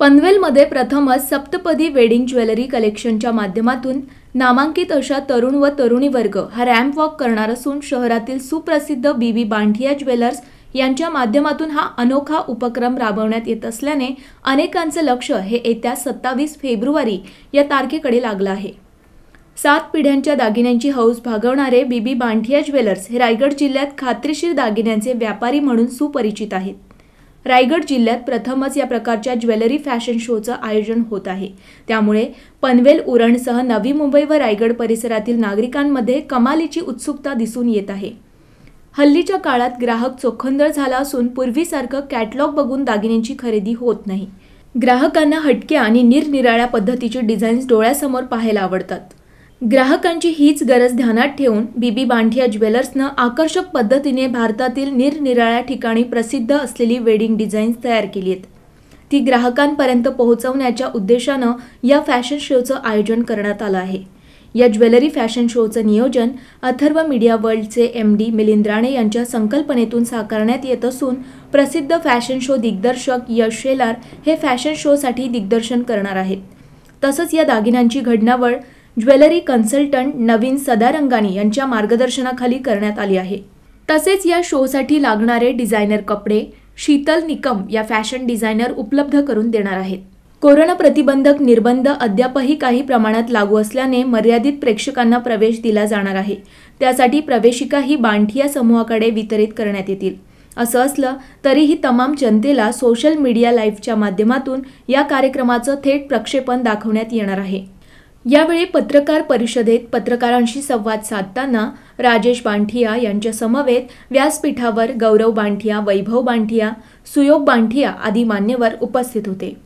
पनवेलमध्ये प्रथमच सप्तपदी wedding jewellery कलेक्शनच्या माध्यमातून नामांकित अशा तरुण व तरुणी वर्ग हा रॅम्प वॉक करणार असून शहरातील सुप्रसिद्ध बी बी बांठिया ज्वेलर्स यांच्या माध्यमातून हा अनोखा उपक्रम राबवण्यात येत असल्याने अनेकांचं लक्ष हे येत्या सत्तावीस फेब्रुवारी या तारखेकडे लागलं आहे सात पिढ्यांच्या दागिन्यांची हौस भागवणारे बीबी बांठिया ज्वेलर्स हे रायगड जिल्ह्यात खात्रीशीर दागिन्यांचे व्यापारी म्हणून सुपरिचित आहेत रायगड जिल्ह्यात प्रथमच या प्रकारच्या ज्वेलरी फॅशन शोचं आयोजन होत आहे त्यामुळे पनवेल उरणसह नवी मुंबई व रायगड परिसरातील नागरिकांमध्ये कमालीची उत्सुकता दिसून येत आहे हल्लीच्या काळात ग्राहक चोखंदळ झाला असून पूर्वीसारखं कॅटलॉग बघून दागिन्यांची खरेदी होत नाही ग्राहकांना हटक्या आणि निरनिराळ्या पद्धतीची डिझाईन्स डोळ्यासमोर पाहायला आवडतात ग्राहकांची हीच गरज ध्यानात ठेवून बीबी बांठिया ज्वेलर्सनं आकर्षक पद्धतीने भारतातील निरनिराळ्या ठिकाणी प्रसिद्ध असलेली वेडिंग डिझाईन्स तयार केली आहेत ती ग्राहकांपर्यंत पोहोचवण्याच्या उद्देशानं या फॅशन शोचं आयोजन करण्यात आलं आहे या ज्वेलरी फॅशन शोचं नियोजन अथर्व मीडिया वर्ल्डचे एम डी मिलिंद राणे यांच्या संकल्पनेतून साकारण्यात येत असून प्रसिद्ध फॅशन शो दिग्दर्शक यश शेलार हे फॅशन शोसाठी दिग्दर्शन करणार आहेत तसंच या दागिन्यांची घडणावळ ज्वेलरी कन्सल्टंट नवीन सदारंगानी यांच्या मार्गदर्शनाखाली करण्यात आली आहे तसेच या शोसाठी लागणारे डिझायनर कपडे शीतल निकम या फॅशन डिझायनर उपलब्ध करून देणार आहेत कोरोना प्रतिबंधक निर्बंध अद्यापही काही प्रमाणात लागू असल्याने मर्यादित प्रेक्षकांना प्रवेश दिला जाणार आहे त्यासाठी प्रवेशिका ही बांठिया समूहाकडे वितरित करण्यात येतील असं असलं तरीही तमाम जनतेला सोशल मीडिया लाईव्हच्या माध्यमातून या कार्यक्रमाचं थेट प्रक्षेपण दाखवण्यात येणार आहे यावेळी पत्रकार परिषदेत पत्रकारांशी संवाद साधताना राजेश बांठिया यांच्या समवेत व्यासपीठावर गौरव बांठिया वैभव बांठिया सुयोग बांठिया आदी मान्यवर उपस्थित होते